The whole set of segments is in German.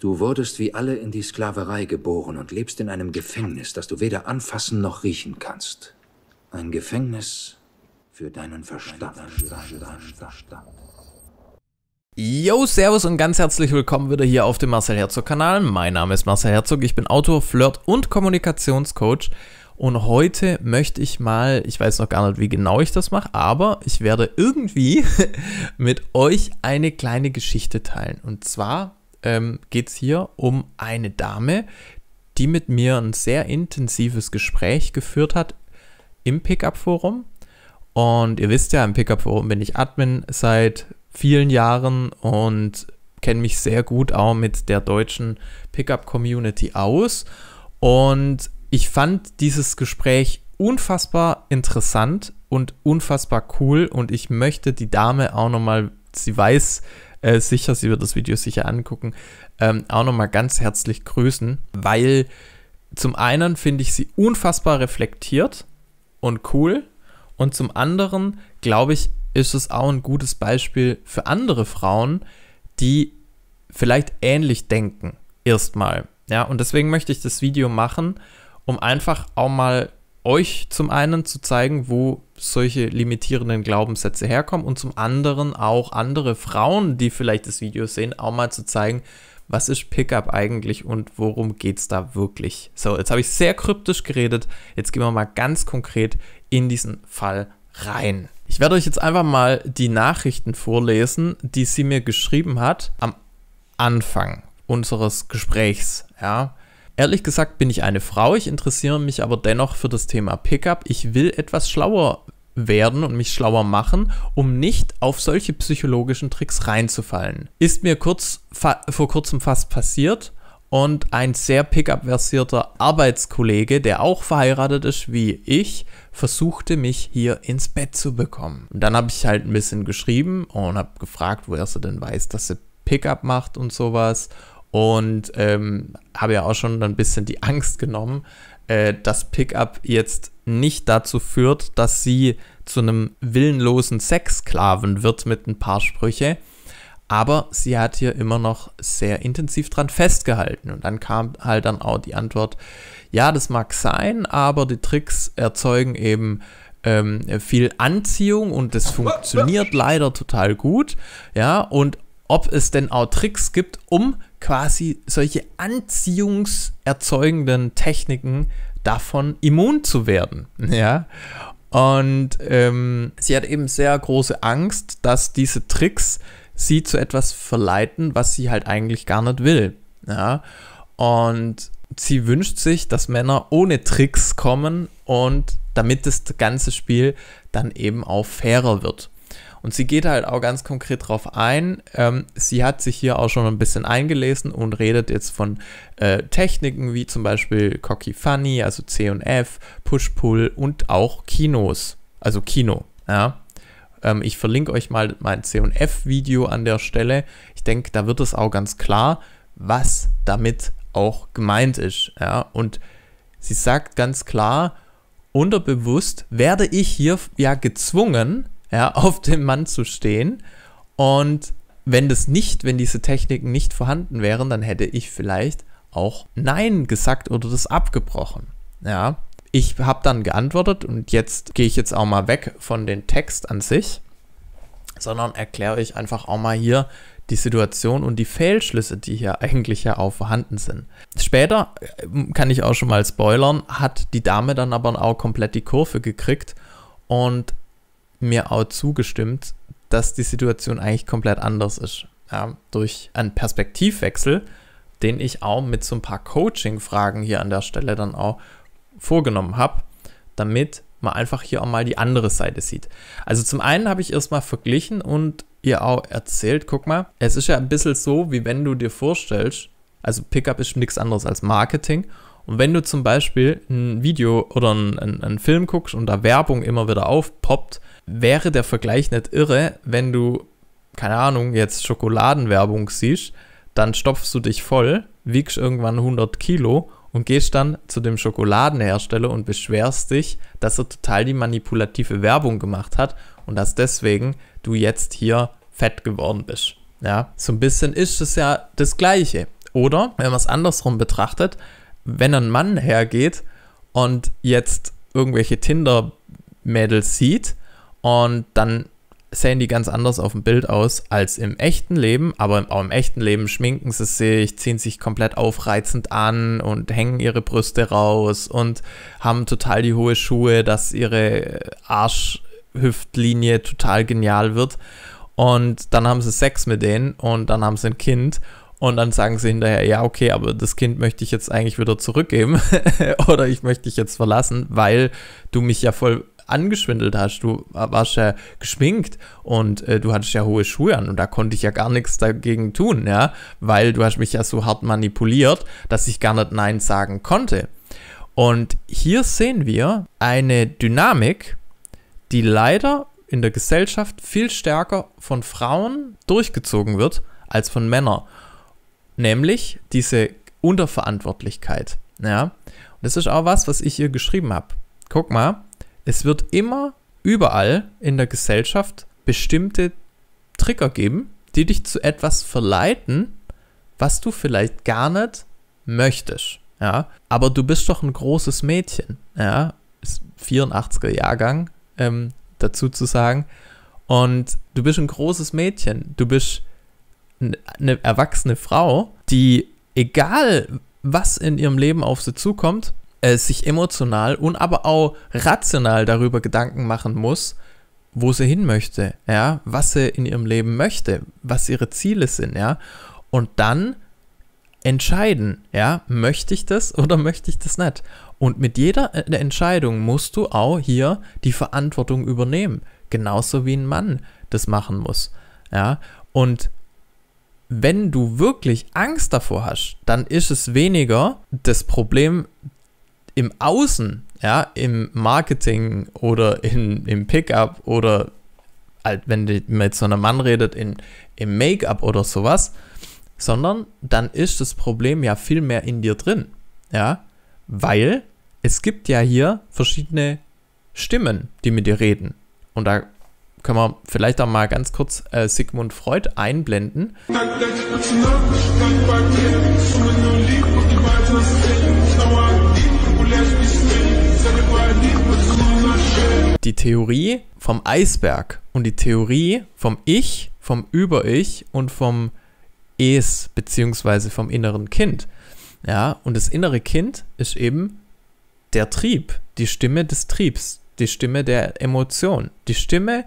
Du wurdest wie alle in die Sklaverei geboren und lebst in einem Gefängnis, das du weder anfassen noch riechen kannst. Ein Gefängnis für deinen Verstand. Yo, Servus und ganz herzlich willkommen wieder hier auf dem Marcel Herzog Kanal. Mein Name ist Marcel Herzog, ich bin Autor, Flirt und Kommunikationscoach. Und heute möchte ich mal, ich weiß noch gar nicht, wie genau ich das mache, aber ich werde irgendwie mit euch eine kleine Geschichte teilen. Und zwar ähm, geht es hier um eine Dame, die mit mir ein sehr intensives Gespräch geführt hat im Pickup-Forum. Und ihr wisst ja, im Pickup-Forum bin ich Admin seit vielen Jahren und kenne mich sehr gut auch mit der deutschen Pickup-Community aus. Und ich fand dieses Gespräch unfassbar interessant und unfassbar cool. Und ich möchte die Dame auch nochmal, sie weiß, äh, sicher, sie wird das Video sicher angucken, ähm, auch nochmal ganz herzlich grüßen, weil zum einen finde ich sie unfassbar reflektiert und cool und zum anderen glaube ich, ist es auch ein gutes Beispiel für andere Frauen, die vielleicht ähnlich denken, erstmal. Ja, und deswegen möchte ich das Video machen, um einfach auch mal euch zum einen zu zeigen, wo solche limitierenden Glaubenssätze herkommen und zum anderen auch andere Frauen, die vielleicht das Video sehen, auch mal zu zeigen, was ist Pickup eigentlich und worum geht es da wirklich. So, jetzt habe ich sehr kryptisch geredet, jetzt gehen wir mal ganz konkret in diesen Fall rein. Ich werde euch jetzt einfach mal die Nachrichten vorlesen, die sie mir geschrieben hat am Anfang unseres Gesprächs. Ja, Ehrlich gesagt bin ich eine Frau, ich interessiere mich aber dennoch für das Thema Pickup. Ich will etwas schlauer werden und mich schlauer machen, um nicht auf solche psychologischen Tricks reinzufallen. Ist mir kurz, vor kurzem fast passiert und ein sehr Pickup-versierter Arbeitskollege, der auch verheiratet ist wie ich, versuchte mich hier ins Bett zu bekommen. Und dann habe ich halt ein bisschen geschrieben und habe gefragt, woher sie denn weiß, dass sie Pickup macht und sowas und ähm, habe ja auch schon ein bisschen die Angst genommen, äh, dass Pickup jetzt nicht dazu führt, dass sie zu einem willenlosen Sexsklaven wird mit ein paar Sprüche. Aber sie hat hier immer noch sehr intensiv dran festgehalten. Und dann kam halt dann auch die Antwort, ja, das mag sein, aber die Tricks erzeugen eben ähm, viel Anziehung und das funktioniert leider total gut. Ja, und ob es denn auch Tricks gibt, um quasi solche anziehungserzeugenden Techniken davon immun zu werden. Ja. Und ähm, sie hat eben sehr große Angst, dass diese Tricks sie zu etwas verleiten, was sie halt eigentlich gar nicht will. Ja. Und sie wünscht sich, dass Männer ohne Tricks kommen und damit das ganze Spiel dann eben auch fairer wird. Und sie geht halt auch ganz konkret drauf ein. Ähm, sie hat sich hier auch schon ein bisschen eingelesen und redet jetzt von äh, Techniken wie zum Beispiel Cocky Funny, also C und F, Push-Pull und auch Kinos. Also Kino, ja. Ähm, ich verlinke euch mal mein C und F-Video an der Stelle. Ich denke, da wird es auch ganz klar, was damit auch gemeint ist. Ja. Und sie sagt ganz klar, unterbewusst werde ich hier ja gezwungen, ja, auf dem Mann zu stehen. Und wenn das nicht, wenn diese Techniken nicht vorhanden wären, dann hätte ich vielleicht auch Nein gesagt oder das abgebrochen. Ja, ich habe dann geantwortet und jetzt gehe ich jetzt auch mal weg von dem Text an sich, sondern erkläre ich einfach auch mal hier die Situation und die Fehlschlüsse, die hier eigentlich ja auch vorhanden sind. Später, äh, kann ich auch schon mal spoilern, hat die Dame dann aber auch komplett die Kurve gekriegt und mir auch zugestimmt, dass die Situation eigentlich komplett anders ist. Ja, durch einen Perspektivwechsel, den ich auch mit so ein paar Coaching-Fragen hier an der Stelle dann auch vorgenommen habe, damit man einfach hier auch mal die andere Seite sieht. Also zum einen habe ich erstmal verglichen und ihr auch erzählt, guck mal, es ist ja ein bisschen so, wie wenn du dir vorstellst, also Pickup ist nichts anderes als Marketing und wenn du zum Beispiel ein Video oder einen, einen, einen Film guckst und da Werbung immer wieder aufpoppt, wäre der Vergleich nicht irre, wenn du, keine Ahnung, jetzt Schokoladenwerbung siehst, dann stopfst du dich voll, wiegst irgendwann 100 Kilo und gehst dann zu dem Schokoladenhersteller und beschwerst dich, dass er total die manipulative Werbung gemacht hat und dass deswegen du jetzt hier fett geworden bist. Ja, so ein bisschen ist es ja das Gleiche. Oder wenn man es andersrum betrachtet, wenn ein Mann hergeht und jetzt irgendwelche Tinder-Mädels sieht und dann sehen die ganz anders auf dem Bild aus als im echten Leben, aber auch im echten Leben schminken sie sich, ziehen sich komplett aufreizend an und hängen ihre Brüste raus und haben total die hohe Schuhe, dass ihre Arschhüftlinie total genial wird. Und dann haben sie Sex mit denen und dann haben sie ein Kind und dann sagen sie hinterher, ja, okay, aber das Kind möchte ich jetzt eigentlich wieder zurückgeben oder ich möchte dich jetzt verlassen, weil du mich ja voll angeschwindelt hast. Du warst ja geschminkt und äh, du hattest ja hohe Schuhe an und da konnte ich ja gar nichts dagegen tun, ja, weil du hast mich ja so hart manipuliert, dass ich gar nicht Nein sagen konnte. Und hier sehen wir eine Dynamik, die leider in der Gesellschaft viel stärker von Frauen durchgezogen wird als von Männern nämlich diese Unterverantwortlichkeit. Ja, und das ist auch was, was ich ihr geschrieben habe. Guck mal, es wird immer überall in der Gesellschaft bestimmte Trigger geben, die dich zu etwas verleiten, was du vielleicht gar nicht möchtest. Ja, aber du bist doch ein großes Mädchen. Ja, ist 84er Jahrgang ähm, dazu zu sagen. Und du bist ein großes Mädchen. Du bist eine erwachsene Frau, die egal was in ihrem Leben auf sie zukommt, äh, sich emotional und aber auch rational darüber Gedanken machen muss, wo sie hin möchte, ja, was sie in ihrem Leben möchte, was ihre Ziele sind, ja, und dann entscheiden, ja, möchte ich das oder möchte ich das nicht? Und mit jeder äh, Entscheidung musst du auch hier die Verantwortung übernehmen, genauso wie ein Mann das machen muss, ja, und wenn du wirklich Angst davor hast, dann ist es weniger das Problem im Außen, ja, im Marketing oder in, im Pickup oder halt, wenn du mit so einem Mann redet, in, im Make-up oder sowas, sondern dann ist das Problem ja viel mehr in dir drin, ja, weil es gibt ja hier verschiedene Stimmen, die mit dir reden. Und da können wir vielleicht auch mal ganz kurz äh, Sigmund Freud einblenden. Die Theorie vom Eisberg und die Theorie vom Ich, vom Über-Ich und vom Es beziehungsweise vom inneren Kind. Ja, und das innere Kind ist eben der Trieb, die Stimme des Triebs, die Stimme der Emotion, die Stimme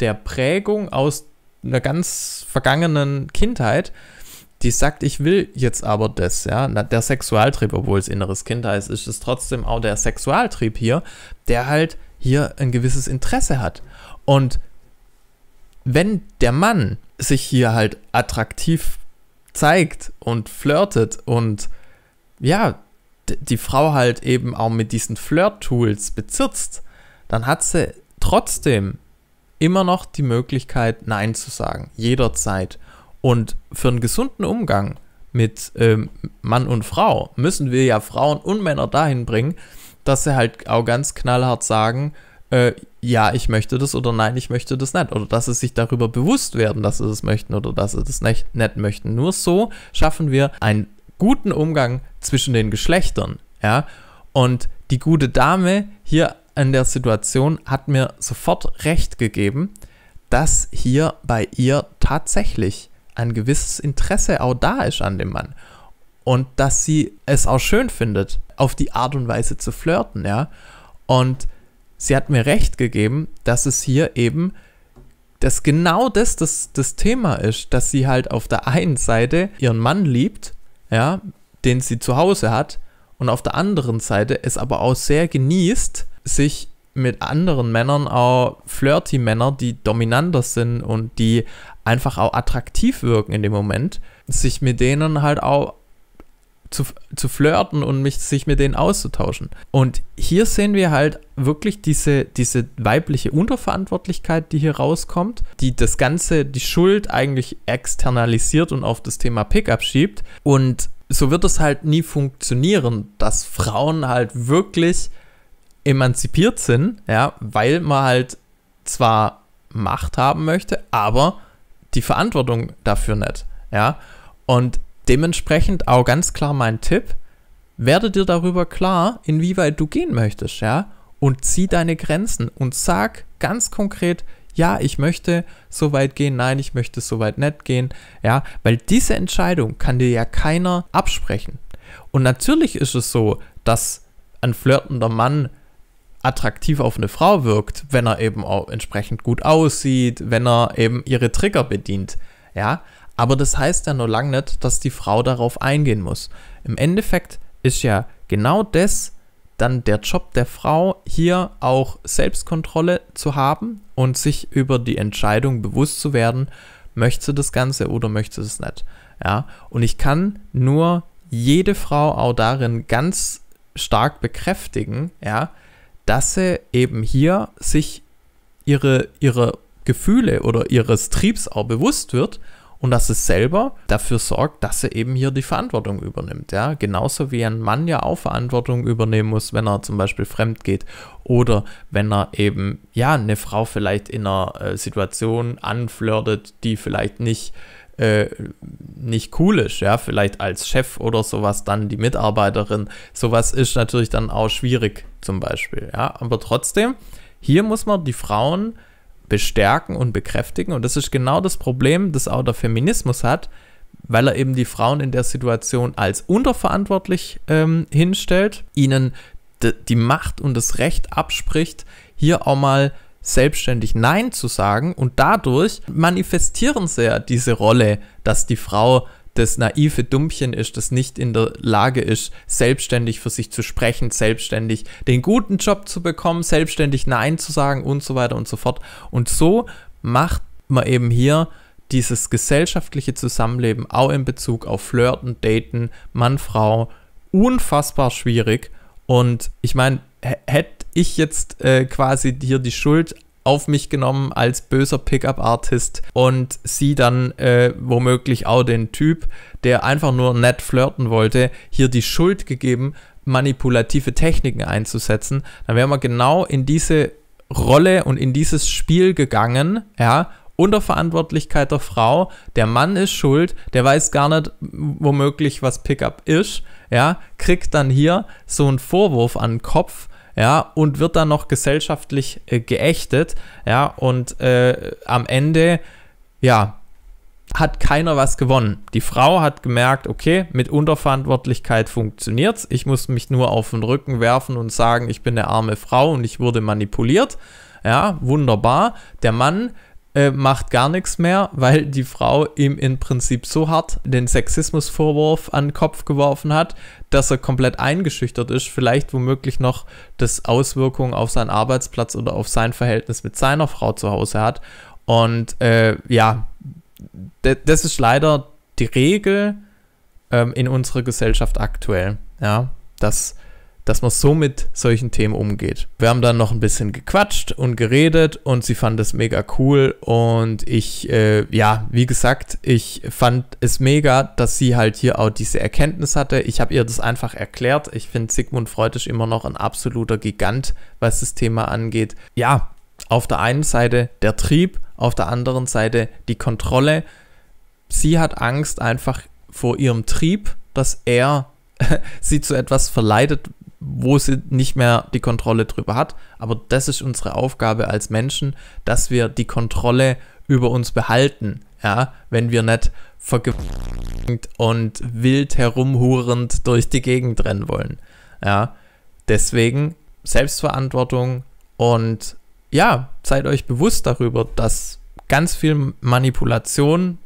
der Prägung aus einer ganz vergangenen Kindheit, die sagt, ich will jetzt aber das, ja. Der Sexualtrieb, obwohl es inneres Kind heißt, ist es trotzdem auch der Sexualtrieb hier, der halt hier ein gewisses Interesse hat. Und wenn der Mann sich hier halt attraktiv zeigt und flirtet und ja, die Frau halt eben auch mit diesen Flirt-Tools bezirzt, dann hat sie trotzdem immer noch die Möglichkeit, Nein zu sagen, jederzeit. Und für einen gesunden Umgang mit ähm, Mann und Frau müssen wir ja Frauen und Männer dahin bringen, dass sie halt auch ganz knallhart sagen, äh, ja, ich möchte das oder nein, ich möchte das nicht. Oder dass sie sich darüber bewusst werden, dass sie das möchten oder dass sie das nicht, nicht möchten. Nur so schaffen wir einen guten Umgang zwischen den Geschlechtern. Ja? Und die gute Dame hier in der Situation hat mir sofort recht gegeben, dass hier bei ihr tatsächlich ein gewisses Interesse auch da ist an dem Mann. Und dass sie es auch schön findet, auf die Art und Weise zu flirten, ja. Und sie hat mir recht gegeben, dass es hier eben, dass genau das, das das Thema ist, dass sie halt auf der einen Seite ihren Mann liebt, ja, den sie zu Hause hat, und auf der anderen Seite es aber auch sehr genießt, sich mit anderen Männern, auch flirty Männer, die dominanter sind und die einfach auch attraktiv wirken in dem Moment, sich mit denen halt auch zu, zu flirten und mich, sich mit denen auszutauschen. Und hier sehen wir halt wirklich diese, diese weibliche Unterverantwortlichkeit, die hier rauskommt, die das Ganze, die Schuld eigentlich externalisiert und auf das Thema Pickup schiebt. Und so wird es halt nie funktionieren, dass Frauen halt wirklich emanzipiert sind, ja, weil man halt zwar Macht haben möchte, aber die Verantwortung dafür nicht, ja. Und dementsprechend auch ganz klar mein Tipp, werde dir darüber klar, inwieweit du gehen möchtest, ja, und zieh deine Grenzen und sag ganz konkret, ja, ich möchte so weit gehen, nein, ich möchte so weit nicht gehen, ja, weil diese Entscheidung kann dir ja keiner absprechen. Und natürlich ist es so, dass ein flirtender Mann attraktiv auf eine Frau wirkt, wenn er eben auch entsprechend gut aussieht, wenn er eben ihre Trigger bedient. Ja, aber das heißt ja nur lange nicht, dass die Frau darauf eingehen muss. Im Endeffekt ist ja genau das dann der Job der Frau, hier auch Selbstkontrolle zu haben und sich über die Entscheidung bewusst zu werden, möchte sie das Ganze oder möchte sie es nicht. Ja, und ich kann nur jede Frau auch darin ganz stark bekräftigen, ja, dass sie eben hier sich ihre, ihre Gefühle oder ihres Triebs auch bewusst wird und dass es selber dafür sorgt, dass sie eben hier die Verantwortung übernimmt. Ja? Genauso wie ein Mann ja auch Verantwortung übernehmen muss, wenn er zum Beispiel fremd geht oder wenn er eben ja eine Frau vielleicht in einer äh, Situation anflirtet, die vielleicht nicht äh, nicht cool ist, ja, vielleicht als Chef oder sowas dann die Mitarbeiterin. Sowas ist natürlich dann auch schwierig zum Beispiel, ja. Aber trotzdem, hier muss man die Frauen bestärken und bekräftigen und das ist genau das Problem, das auch der Feminismus hat, weil er eben die Frauen in der Situation als unterverantwortlich ähm, hinstellt, ihnen die Macht und das Recht abspricht, hier auch mal selbstständig Nein zu sagen und dadurch manifestieren sie ja diese Rolle, dass die Frau das naive Dummchen ist, das nicht in der Lage ist, selbstständig für sich zu sprechen, selbstständig den guten Job zu bekommen, selbstständig Nein zu sagen und so weiter und so fort. Und so macht man eben hier dieses gesellschaftliche Zusammenleben auch in Bezug auf Flirten, Daten, Mann, Frau unfassbar schwierig. Und ich meine, hätte ich jetzt äh, quasi hier die Schuld auf mich genommen als böser Pickup-Artist und sie dann äh, womöglich auch den Typ, der einfach nur nett flirten wollte, hier die Schuld gegeben, manipulative Techniken einzusetzen, dann wären wir genau in diese Rolle und in dieses Spiel gegangen, ja, unter Verantwortlichkeit der Frau, der Mann ist schuld, der weiß gar nicht womöglich, was Pickup ist, ja, kriegt dann hier so einen Vorwurf an den Kopf, ja, und wird dann noch gesellschaftlich äh, geächtet, ja, und äh, am Ende, ja, hat keiner was gewonnen. Die Frau hat gemerkt, okay, mit Unterverantwortlichkeit funktioniert's. Ich muss mich nur auf den Rücken werfen und sagen, ich bin eine arme Frau und ich wurde manipuliert. Ja, wunderbar. Der Mann äh, macht gar nichts mehr, weil die Frau ihm im Prinzip so hart den Sexismusvorwurf an den Kopf geworfen hat, dass er komplett eingeschüchtert ist, vielleicht womöglich noch das Auswirkungen auf seinen Arbeitsplatz oder auf sein Verhältnis mit seiner Frau zu Hause hat. Und äh, ja, das ist leider die Regel ähm, in unserer Gesellschaft aktuell, ja, dass dass man so mit solchen Themen umgeht. Wir haben dann noch ein bisschen gequatscht und geredet und sie fand es mega cool und ich, äh, ja, wie gesagt, ich fand es mega, dass sie halt hier auch diese Erkenntnis hatte. Ich habe ihr das einfach erklärt. Ich finde Sigmund Freud ist immer noch ein absoluter Gigant, was das Thema angeht. Ja, auf der einen Seite der Trieb, auf der anderen Seite die Kontrolle. Sie hat Angst einfach vor ihrem Trieb, dass er sie zu etwas verleitet, wo sie nicht mehr die Kontrolle drüber hat. Aber das ist unsere Aufgabe als Menschen, dass wir die Kontrolle über uns behalten, ja, wenn wir nicht vergewaltigt und wild herumhurend durch die Gegend rennen wollen, ja. Deswegen Selbstverantwortung und ja, seid euch bewusst darüber, dass ganz viel Manipulation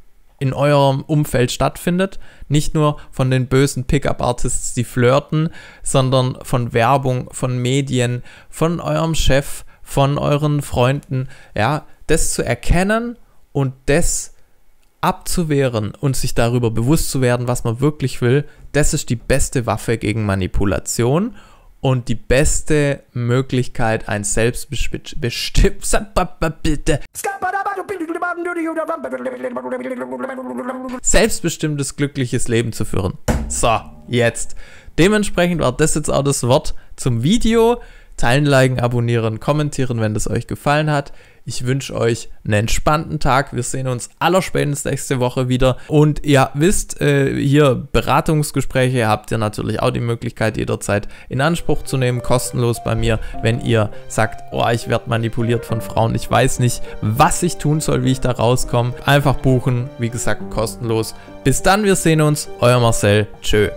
in eurem Umfeld stattfindet. Nicht nur von den bösen Pickup-Artists, die flirten, sondern von Werbung, von Medien, von eurem Chef, von euren Freunden. Ja, das zu erkennen und das abzuwehren und sich darüber bewusst zu werden, was man wirklich will, das ist die beste Waffe gegen Manipulation und die beste Möglichkeit, ein selbstbestimmtes glückliches Leben zu führen. So, jetzt. Dementsprechend war das jetzt auch das Wort zum Video. Teilen, liken, abonnieren, kommentieren, wenn das euch gefallen hat. Ich wünsche euch einen entspannten Tag. Wir sehen uns allerspätestens nächste Woche wieder. Und ihr wisst, äh, hier Beratungsgespräche habt ihr natürlich auch die Möglichkeit jederzeit in Anspruch zu nehmen, kostenlos bei mir, wenn ihr sagt, oh, ich werde manipuliert von Frauen, ich weiß nicht, was ich tun soll, wie ich da rauskomme. Einfach buchen, wie gesagt, kostenlos. Bis dann, wir sehen uns. Euer Marcel. Tschö.